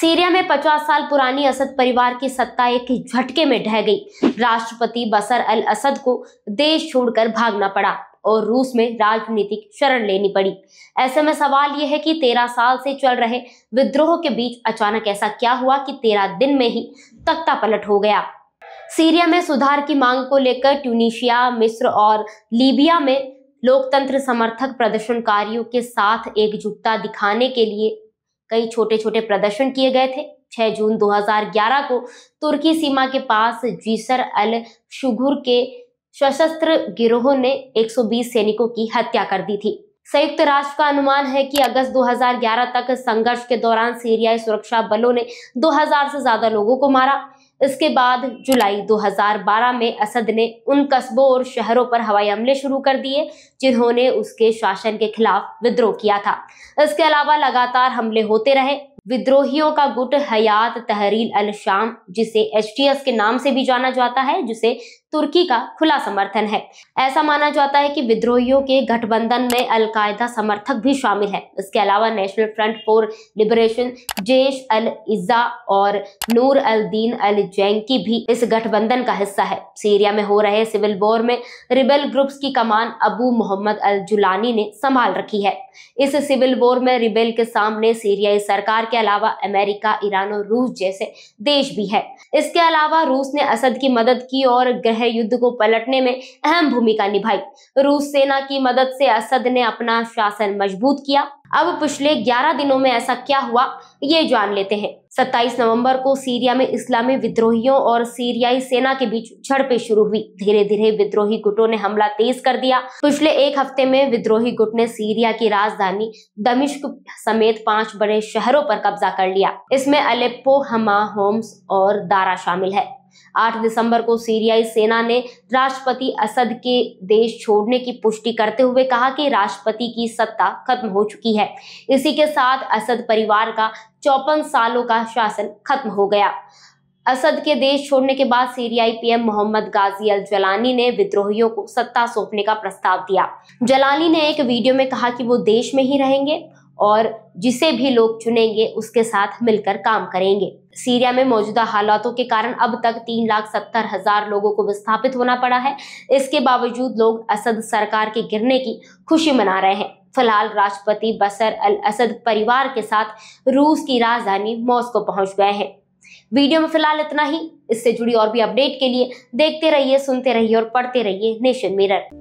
Syria में 50 साल पुरानी असद परिवार की सत्ता एक झटके में ढह गई राष्ट्रपति बसर अल असद को देश छोड़कर भागना पड़ा और रूस में राजनीतिक शरण लेनी पड़ी ऐसे में सवाल यह है कि तेरह साल से चल रहे विद्रोह के बीच अचानक ऐसा क्या हुआ कि तेरह दिन में ही तख्ता पलट हो गया सीरिया में सुधार की मांग को लेकर ट्यूनिशिया मिस्र और लीबिया में लोकतंत्र समर्थक प्रदर्शनकारियों के साथ एकजुटता दिखाने के लिए कई छोटे छोटे प्रदर्शन किए गए थे 6 जून 2011 को तुर्की सीमा के पास जीसर अल शुगुर के सशस्त्र गिरोह ने 120 सैनिकों की हत्या कर दी थी संयुक्त राष्ट्र का अनुमान है कि अगस्त 2011 तक संघर्ष के दौरान सीरियाई सुरक्षा बलों ने 2000 से ज्यादा लोगों को मारा इसके बाद जुलाई 2012 में असद ने उन कस्बों और शहरों पर हवाई हमले शुरू कर दिए जिन्होंने उसके शासन के खिलाफ विद्रोह किया था इसके अलावा लगातार हमले होते रहे विद्रोहियों का गुट हयात तहरील अल शाम जिसे एच के नाम से भी जाना जाता है जिसे तुर्की का खुला समर्थन है ऐसा माना जाता है कि विद्रोहियों के गठबंधन में अलकायदा समर्थक भी शामिल है इसके अलावा नेशनल फ्रंट फॉर लिबरेशन जेश अल इज़ा और नूर अल दीन अल जैंकी भी इस गठबंधन का हिस्सा है सीरिया में हो रहे सिविल वॉर में रिबेल ग्रुप्स की कमान अबू मोहम्मद अल जुलानी ने संभाल रखी है इस सिविल वॉर में रिबेल के सामने सीरियाई सरकार के अलावा अमेरिका ईरान और रूस जैसे देश भी है इसके अलावा रूस ने असद की मदद की और ग्रह यह युद्ध को पलटने में अहम भूमिका निभाई रूस सेना की मदद से असद ने अपना शासन मजबूत किया अब पिछले 11 दिनों में ऐसा क्या हुआ ये जान लेते हैं 27 नवंबर को सीरिया में इस्लामी विद्रोहियों और सीरियाई सेना के बीच झड़पें शुरू हुई धीरे धीरे विद्रोही गुटों ने हमला तेज कर दिया पिछले एक हफ्ते में विद्रोही गुट ने सीरिया की राजधानी दमिश्क समेत पांच बड़े शहरों पर कब्जा कर लिया इसमें अलेप्पो हमा होम्स और दारा शामिल है 8 दिसंबर को सीरियाई सेना ने राष्ट्रपति असद के देश छोड़ने की पुष्टि करते हुए कहा कि राष्ट्रपति की सत्ता खत्म हो चुकी है इसी के साथ असद परिवार का चौपन सालों का शासन खत्म हो गया असद के देश छोड़ने के बाद सीरियाई पीएम मोहम्मद गाजी अल जलानी ने विद्रोहियों को सत्ता सौंपने का प्रस्ताव दिया जलानी ने एक वीडियो में कहा कि वो देश में ही रहेंगे और जिसे भी लोग चुनेंगे उसके साथ मिलकर काम करेंगे सीरिया में मौजूदा हालातों के कारण अब तक तीन लाख सत्तर हजार लोगों को विस्थापित होना पड़ा है इसके बावजूद लोग असद सरकार के गिरने की खुशी मना रहे हैं फिलहाल राष्ट्रपति बसर अल असद परिवार के साथ रूस की राजधानी मॉस्को पहुंच गए हैं वीडियो में फिलहाल इतना ही इससे जुड़ी और भी अपडेट के लिए देखते रहिए सुनते रहिए और पढ़ते रहिए नेशन मिरर